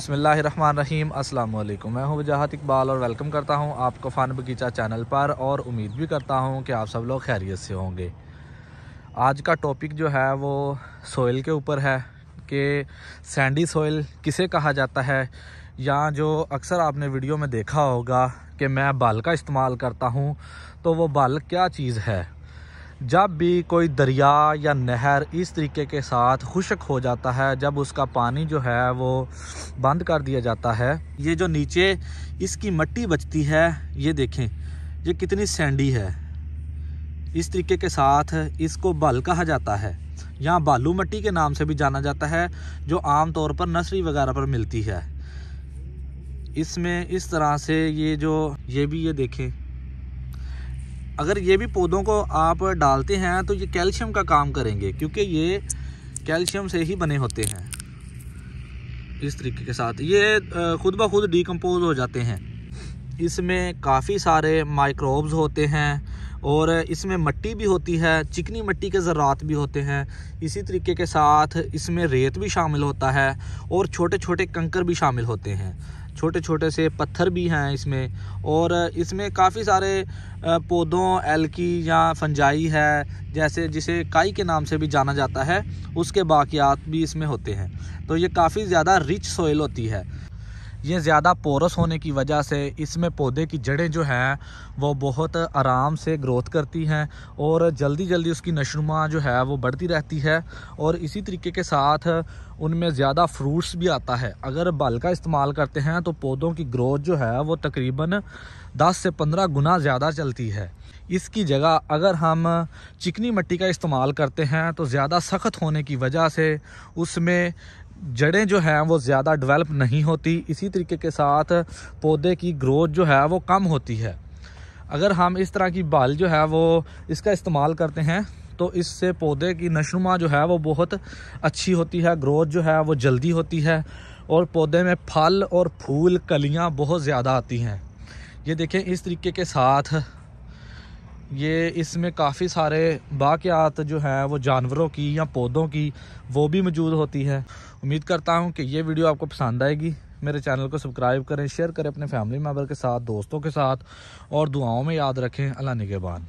बसमीम अल्लाम मैं हूं वजाहत इकबाल और वेलकम करता हूं आपको फ़ान बगीचा चैनल पर और उम्मीद भी करता हूं कि आप सब लोग खैरियत से होंगे आज का टॉपिक जो है वो सोइल के ऊपर है कि सैंडी सोइल किसे कहा जाता है या जो अक्सर आपने वीडियो में देखा होगा कि मैं बाल का इस्तेमाल करता हूँ तो वो बाल क्या चीज़ है जब भी कोई दरिया या नहर इस तरीके के साथ खुशक हो जाता है जब उसका पानी जो है वो बंद कर दिया जाता है ये जो नीचे इसकी मट्टी बचती है ये देखें ये कितनी सैंडी है इस तरीके के साथ इसको बल कहा जाता है यहाँ बालू मट्टी के नाम से भी जाना जाता है जो आम तौर पर नर्सरी वगैरह पर मिलती है इसमें इस तरह से ये जो ये भी ये देखें अगर ये भी पौधों को आप डालते हैं तो ये कैल्शियम का काम करेंगे क्योंकि ये कैल्शियम से ही बने होते हैं इस तरीके के साथ ये खुद ब खुद डिकम्पोज हो जाते हैं इसमें काफ़ी सारे माइक्रोब्स होते हैं और इसमें मट्टी भी होती है चिकनी मट्टी के ज़रात भी होते हैं इसी तरीके के साथ इसमें रेत भी शामिल होता है और छोटे छोटे कंकर भी शामिल होते हैं छोटे छोटे से पत्थर भी हैं इसमें और इसमें काफ़ी सारे पौधों एल्की या फंजाई है जैसे जिसे काई के नाम से भी जाना जाता है उसके बाकियात भी इसमें होते हैं तो ये काफ़ी ज़्यादा रिच सॉइल होती है ये ज़्यादा पोरस होने की वजह से इसमें पौधे की जड़ें जो हैं वो बहुत आराम से ग्रोथ करती हैं और जल्दी जल्दी उसकी नशनुमा जो है वो बढ़ती रहती है और इसी तरीके के साथ उनमें ज़्यादा फ्रूट्स भी आता है अगर बल का इस्तेमाल करते हैं तो पौधों की ग्रोथ जो है वो तकरीबन 10 से 15 गुना ज़्यादा चलती है इसकी जगह अगर हम चिकनी मिट्टी का इस्तेमाल करते हैं तो ज़्यादा सख्त होने की वजह से उसमें जड़ें जो हैं वो ज़्यादा डेवलप नहीं होती इसी तरीके के साथ पौधे की ग्रोथ जो है वो कम होती है अगर हम इस तरह की बाल जो है वो इसका इस्तेमाल करते हैं तो इससे पौधे की नशनुमा जो है वो बहुत अच्छी होती है ग्रोथ जो है वो जल्दी होती है और पौधे में फल और फूल कलियाँ बहुत ज़्यादा आती हैं ये देखें इस तरीके के साथ ये इसमें काफ़ी सारे बाक्यात जो हैं वो जानवरों की या पौधों की वो भी मौजूद होती है उम्मीद करता हूँ कि ये वीडियो आपको पसंद आएगी मेरे चैनल को सब्सक्राइब करें शेयर करें अपने फैमिली मेम्बर के साथ दोस्तों के साथ और दुआओं में याद रखें अल्लाह निगेबान